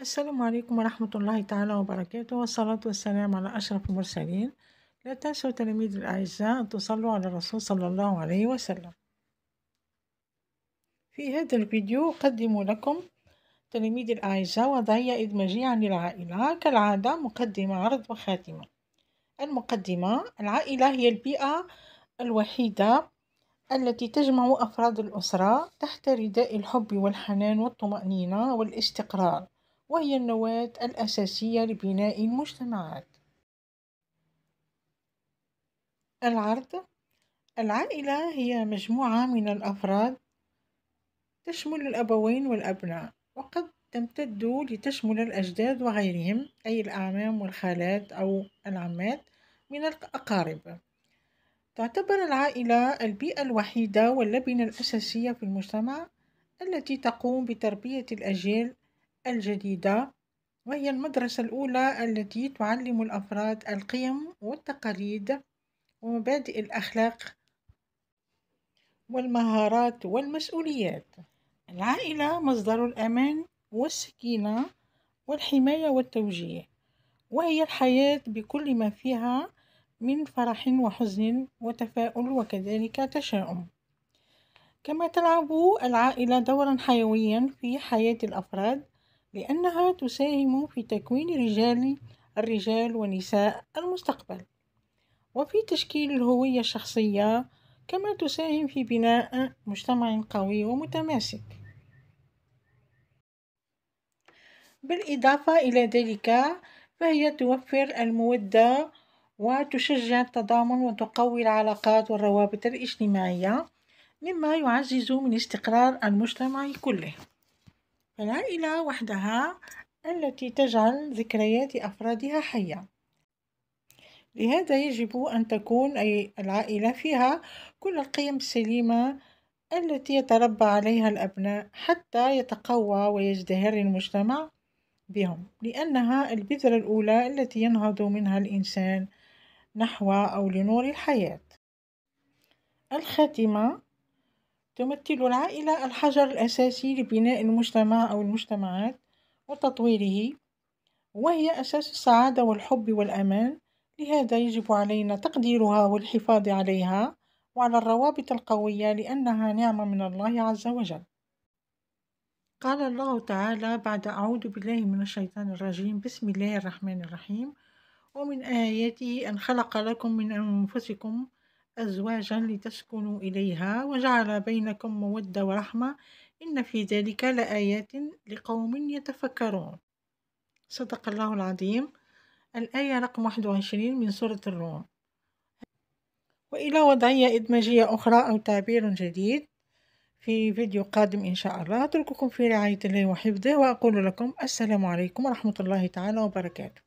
السلام عليكم ورحمة الله تعالى وبركاته والصلاة والسلام على أشرف المرسلين لا تنسوا تلاميذ الأعزاء أن تصلوا على الرسول صلى الله عليه وسلم في هذا الفيديو أقدم لكم تلاميذ الأعزاء وضعية إدماجية عن العائلة كالعادة مقدمة عرض وخاتمة المقدمة العائلة هي البيئة الوحيدة التي تجمع أفراد الأسرة تحت رداء الحب والحنان والطمأنينة والاستقرار وهي النواة الأساسية لبناء المجتمعات العرض العائلة هي مجموعة من الأفراد تشمل الأبوين والأبناء وقد تمتد لتشمل الأجداد وغيرهم أي الأعمام والخالات أو العمات من الأقارب تعتبر العائلة البيئة الوحيدة واللبنة الأساسية في المجتمع التي تقوم بتربية الأجيال الجديدة وهي المدرسة الأولى التي تعلم الأفراد القيم والتقاليد ومبادئ الأخلاق والمهارات والمسؤوليات العائلة مصدر الأمان والسكينة والحماية والتوجيه وهي الحياة بكل ما فيها من فرح وحزن وتفاؤل وكذلك تشاؤم كما تلعب العائلة دورا حيويا في حياة الأفراد لأنها تساهم في تكوين رجال الرجال ونساء المستقبل وفي تشكيل الهوية الشخصية كما تساهم في بناء مجتمع قوي ومتماسك بالإضافة إلى ذلك فهي توفر المودة وتشجع التضامن وتقوي العلاقات والروابط الاجتماعية مما يعزز من استقرار المجتمع كله فالعائلة وحدها التي تجعل ذكريات أفرادها حية لهذا يجب أن تكون أي العائلة فيها كل القيم السليمة التي يتربى عليها الأبناء حتى يتقوى ويزدهر المجتمع بهم لأنها البذرة الأولى التي ينهض منها الإنسان نحو أو لنور الحياة الخاتمة تمثل العائلة الحجر الأساسي لبناء المجتمع أو المجتمعات وتطويره وهي أساس السعادة والحب والأمان لهذا يجب علينا تقديرها والحفاظ عليها وعلى الروابط القوية لأنها نعمة من الله عز وجل قال الله تعالى بعد أعوذ بالله من الشيطان الرجيم بسم الله الرحمن الرحيم ومن آياته أن خلق لكم من أنفسكم أزواجا لتسكنوا إليها وجعل بينكم مودة ورحمة إن في ذلك لآيات لقوم يتفكرون صدق الله العظيم الآية رقم 21 من سورة الروم وإلى وضعية إدماجية أخرى أو تعبير جديد في فيديو قادم إن شاء الله أترككم في رعاية الله وحفظه وأقول لكم السلام عليكم ورحمة الله تعالى وبركاته